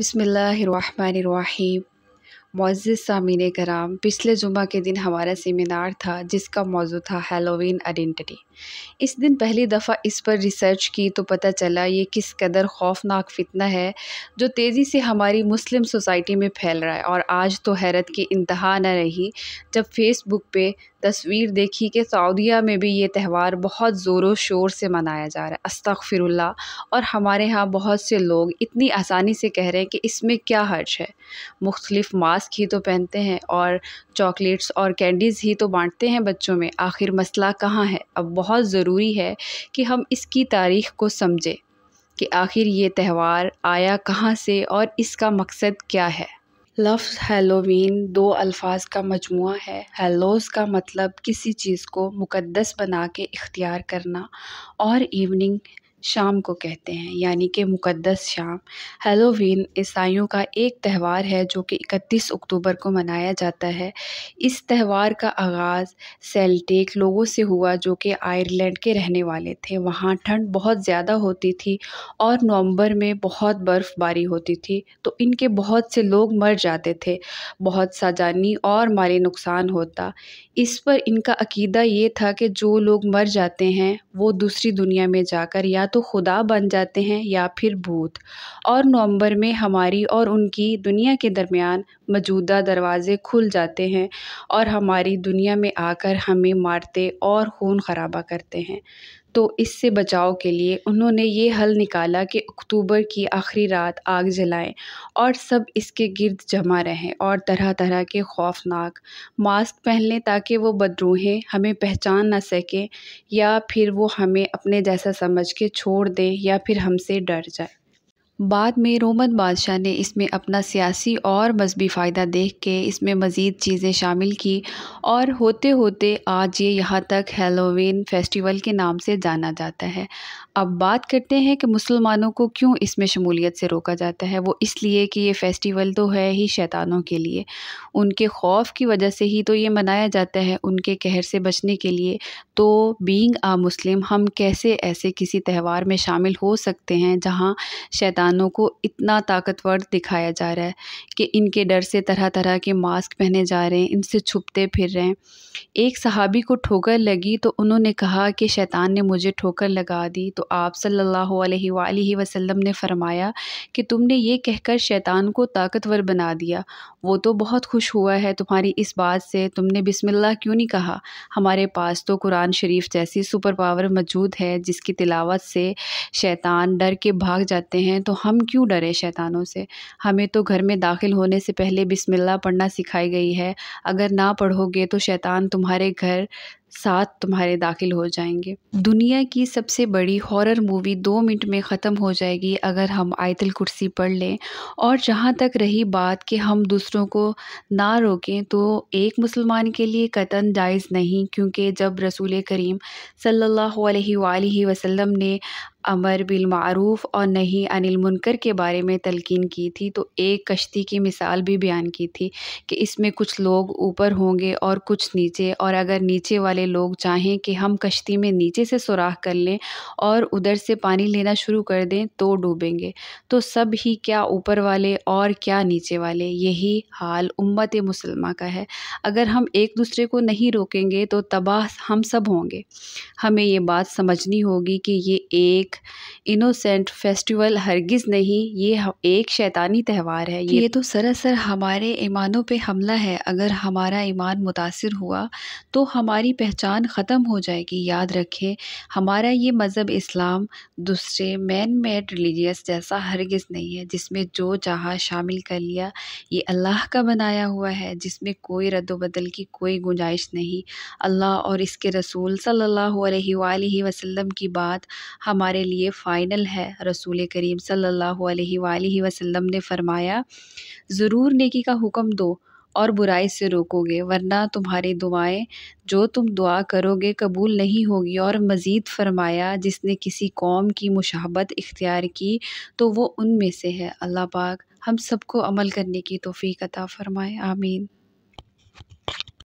बसमीम मोज़ सामीन कराम पिछले जुमा के दिन हमारा सेमिनार था जिसका मौजू था हेलोवीन आइडेंटिटी इस दिन पहली दफ़ा इस पर रिसर्च की तो पता चला ये किस कदर खौफनाक फितना है जो तेज़ी से हमारी मुस्लिम सोसाइटी में फैल रहा है और आज तो हैरत की इंतहा न रही जब फेसबुक पे तस्वीर देखी कि सऊदीया में भी ये त्यौहार बहुत ज़ोरों शोर से मनाया जा रहा है अस्तफिरल्ला और हमारे यहाँ बहुत से लोग इतनी आसानी से कह रहे हैं कि इसमें क्या हर्ज है मुख्तलिफ़ मास्क ही तो पहनते हैं और चॉकलेट्स और कैंडीज़ ही तो बांटते हैं बच्चों में आखिर मसला कहाँ है अब बहुत ज़रूरी है कि हम इसकी तारीख को समझें कि आखिर ये त्यौहार आया कहाँ से और इसका मकसद क्या है लफ्ज़ हेलोवीन दो अल्फाज का मजमू है हेलोस का मतलब किसी चीज़ को मुक़द्दस बना के इख्तियार करना और इवनिंग शाम को कहते हैं यानी कि मुक़द्दस शाम हेलोवीन ईसाइयों का एक त्यौहार है जो कि 31 अक्टूबर को मनाया जाता है इस त्यौहार का आगाज़ सेल्टेक लोगों से हुआ जो कि आयरलैंड के रहने वाले थे वहाँ ठंड बहुत ज़्यादा होती थी और नवंबर में बहुत बर्फ़बारी होती थी तो इनके बहुत से लोग मर जाते थे बहुत सा जानी और माली नुकसान होता इस पर इनका अकीदा ये था कि जो लोग मर जाते हैं वो दूसरी दुनिया में जाकर या तो खुदा बन जाते हैं या फिर भूत और नवंबर में हमारी और उनकी दुनिया के दरमियान मौजूदा दरवाज़े खुल जाते हैं और हमारी दुनिया में आकर हमें मारते और खून खराबा करते हैं तो इससे बचाव के लिए उन्होंने ये हल निकाला कि अक्टूबर की आखिरी रात आग जलाएं और सब इसके गिर्द जमा रहें और तरह तरह के खौफनाक मास्क पहन लें ताकि वो बदरूहें हमें पहचान ना सकें या फिर वो हमें अपने जैसा समझ के छोड़ दें या फिर हमसे डर जाए बाद में रोमन बादशाह ने इसमें अपना सियासी और मजहबी फ़ायदा देख के इसमें मज़ीद चीज़ें शामिल की और होते होते आज ये यहाँ तक हेलोवीन फेस्टिवल के नाम से जाना जाता है अब बात करते हैं कि मुसलमानों को क्यों इसमें शमूलियत से रोका जाता है वो इसलिए कि ये फेस्टिवल तो है ही शैतानों के लिए उनके खौफ की वजह से ही तो ये मनाया जाता है उनके कहर से बचने के लिए तो बीइंग आ मुस्लिम हम कैसे ऐसे किसी त्यौहार में शामिल हो सकते हैं जहाँ शैतानों को इतना ताकतवर दिखाया जा रहा है कि इनके डर से तरह तरह के मास्क पहने जा रहे हैं इनसे छुपते फिर रहे हैं एक सहाबी को ठोकर लगी तो उन्होंने कहा कि शैतान ने मुझे ठोकर लगा दी तो तो आप सल्लल्लाहु अलैहि सल्ला वसल्लम ने फ़रमाया कि तुमने ये कहकर शैतान को ताकतवर बना दिया वो तो बहुत खुश हुआ है तुम्हारी इस बात से तुमने बिस्मिल्लाह क्यों नहीं कहा हमारे पास तो कुरान शरीफ जैसी सुपर पावर मौजूद है जिसकी तिलावत से शैतान डर के भाग जाते हैं तो हम क्यों डरे शैतानों से हमें तो घर में दाखिल होने से पहले बिस्मिल्लाह पढ़ना सिखाई गई है अगर ना पढ़ोगे तो शैतान तुम्हारे घर साथ तुम्हारे दाखिल हो जाएंगे दुनिया की सबसे बड़ी हॉरर मूवी दो मिनट में ख़त्म हो जाएगी अगर हम आयतल कुर्सी पढ़ लें और जहाँ तक रही बात कि हम दूसरों को ना रोकें तो एक मुसलमान के लिए कतन जायज़ नहीं क्योंकि जब रसूल करीम सल्लल्लाहु अलैहि वसल्लम ने अमर बिलमारूफ़ और नहीं अनिल मुनकर के बारे में तलकिन की थी तो एक कश्ती की मिसाल भी बयान की थी कि इसमें कुछ लोग ऊपर होंगे और कुछ नीचे और अगर नीचे वाले लोग चाहें कि हम कश्ती में नीचे से सुराख कर लें और उधर से पानी लेना शुरू कर दें तो डूबेंगे तो सब ही क्या ऊपर वाले और क्या नीचे वाले यही हाल उम्मत मुसलमा का है अगर हम एक दूसरे को नहीं रोकेंगे तो तबाह हम सब होंगे हमें ये बात समझनी होगी कि ये एक एक इनोसेंट फेस्टिवल हरगिज़ नहीं ये एक शैतानी त्यौहार है ये तो सरासर हमारे ईमानों पे हमला है अगर हमारा ईमान मुतासर हुआ तो हमारी पहचान ख़त्म हो जाएगी याद रखें हमारा ये मज़हब इस्लाम दूसरे मैन मेड रिलीजियस जैसा हरगिज़ नहीं है जिसमें जो चाह शामिल कर लिया ये अल्लाह का बनाया हुआ है जिसमें कोई रद्दबदल की कोई गुंजाइश नहीं अल्लाह और इसके रसूल सल्ला वसलम की बात हमारे हमारे लिए फ़ाइनल है रसूल करीम सल्लल्लाहु अलैहि वसल्लम ने फ़रमाया ज़रूर नेकी का हुक्म दो और बुराई से रोकोगे वरना तुम्हारी दुआएं जो तुम दुआ करोगे कबूल नहीं होगी और मज़ीद फरमाया जिसने किसी कौम की मुशाबत इख्तियार की तो वो उनमें से है अल्लाह पाक हम सबको अमल करने की तोफ़ी अता फ़रमाए आमीन